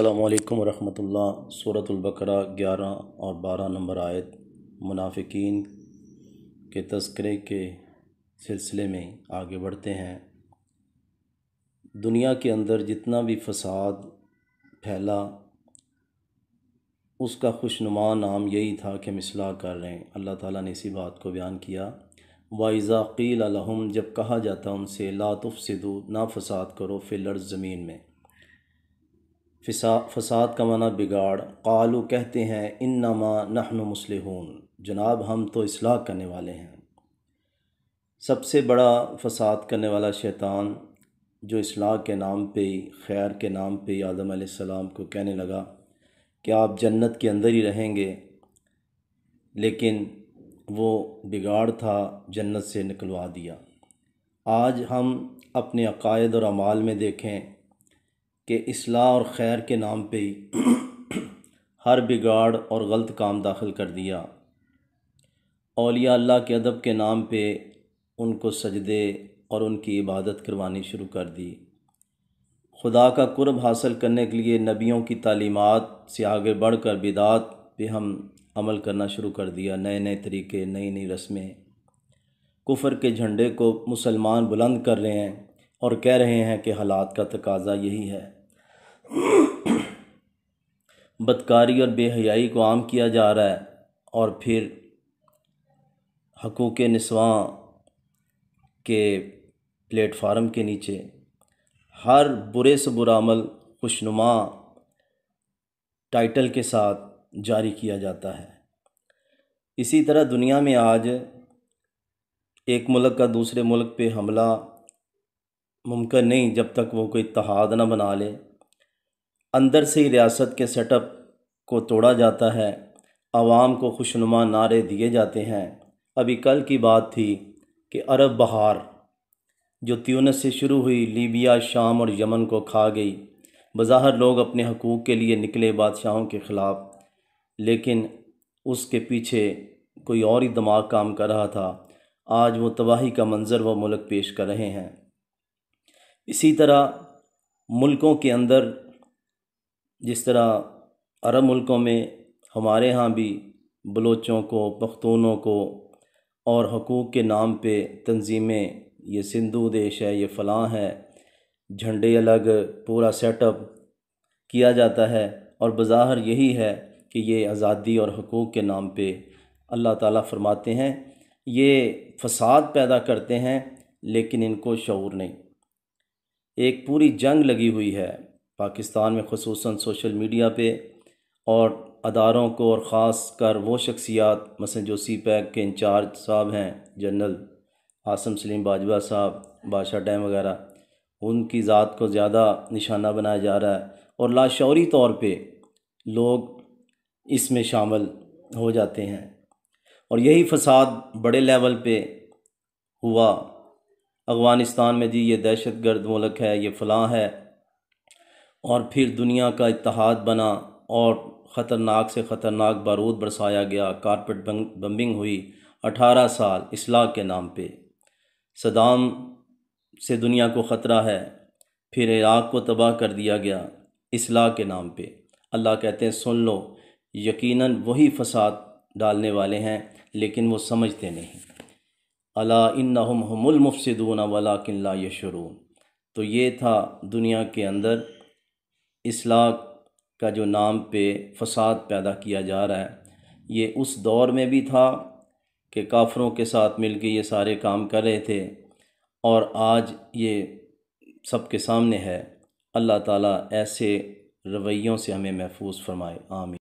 अल्लाम वरहमतुल्ला सूरतुल्बकरा ग्यारह और बारह नंबर आयत मुनाफिकीन के तस्करे के सिलसिले में आगे बढ़ते हैं दुनिया के अंदर जितना भी फसाद फैला उसका खुशनुमा नाम यही था कि हम इसलाह कर रहे हैं अल्लाह ताला ने इसी बात को बयान किया वाइज़ा जब कहा जाता उनसे लातुफ़ सिदू ना फसाद करो फिलर ज़मीन में फसा फसाद का माना बिगाड़ कालू कहते हैं इन नमा नहन मुसलहून जनाब हम तो इसलाह करने वाले हैं सबसे बड़ा फसाद करने वाला शैतान जो इस्लाह के नाम पे खैर के नाम पे आदम आसमाम को कहने लगा कि आप जन्नत के अंदर ही रहेंगे लेकिन वो बिगाड़ था जन्नत से निकलवा दिया आज हम अपने अकायद और अमाल में देखें कि असलाह और खैर के नाम पर ही हर बिगाड़ और गलत काम दाखिल कर दिया अलिया अल्लाह के अदब के नाम पर उनको सजदे और उनकी इबादत करवानी शुरू कर दी खुदा का कुर्ब हासिल करने के लिए नबियों की तालीमत से आगे बढ़ कर बिदात पर हम अमल करना शुरू कर दिया नए नए तरीके नई नई रस्में कुफर के झंडे को मुसलमान बुलंद कर रहे हैं और कह रहे हैं कि हालात का तकाजा यही है बदकारी और बेहयाई को आम किया जा रहा है और फिर हकूक़ नस्वा के प्लेटफार्म के नीचे हर बुरे से बुरा अमल खुशनुमा टाइटल के साथ जारी किया जाता है इसी तरह दुनिया में आज एक मुल्क का दूसरे मुल्क पे हमला मुमकिन नहीं जब तक वो कोई इतहाद ना बना ले अंदर से ही रियासत के सेटअप को तोड़ा जाता है आवाम को खुशनुमा नारे दिए जाते हैं अभी कल की बात थी कि अरब बहार जो त्यूनस से शुरू हुई लीबिया शाम और यमन को खा गई बज़ाहर लोग अपने हकूक़ के लिए निकले बादशाहों के ख़िलाफ़ लेकिन उसके पीछे कोई और ही दिमाग काम कर रहा था आज वो तबाही का मंज़र व मुल्क पेश कर रहे हैं इसी तरह मुल्कों के अंदर जिस तरह अरब मुल्कों में हमारे यहाँ भी बलोचों को पख्तूनों को और हकूक़ के नाम पे तंजीमें ये सिंधु देश है ये फ़लाँ है झंडे अलग पूरा सेटअप किया जाता है और बज़ाहर यही है कि ये आज़ादी और हकूक़ के नाम पे अल्लाह ताला फरमाते हैं ये फसाद पैदा करते हैं लेकिन इनको शूर नहीं एक पूरी जंग लगी हुई है पाकिस्तान में खसूस सोशल मीडिया पर और अदारों को और ख़ास कर वो शख्सियात मसल जो सी पैक के इंचार्ज साहब हैं जनरल आसम सलीम बाजवा साहब बादशाह डैम वगैरह उनकी ज़ात को ज़्यादा निशाना बनाया जा रहा है और लाशौरी तौर पर लोग इसमें शामिल हो जाते हैं और यही फसाद बड़े लेवल पर हुआ अफ़गानिस्तान में जी ये दहशत गर्द मुलक है ये फ़लाँ है और फिर दुनिया का इतिहाद बना और ख़तरनाक से ख़तरनाक बारूद बरसाया गया कारपेट बम्बिंग हुई अठारह साल इसलाह के नाम पे सदाम से दुनिया को ख़तरा है फिर इराक़ को तबाह कर दिया गया इसलाह के नाम पे अल्लाह कहते हैं सुन लो यकीनन वही फसाद डालने वाले हैं लेकिन वो समझते नहीं अला इन्नहुम हुमुल मुफसदून वला किल्ला यशरून तो ये था दुनिया के अंदर इसलाह का जो नाम पे फसाद पैदा किया जा रहा है ये उस दौर में भी था कि काफ़रों के साथ मिल के ये सारे काम कर रहे थे और आज ये सबके सामने है अल्लाह ताला ऐसे रवैयों से हमें महफूज फरमाए आमिर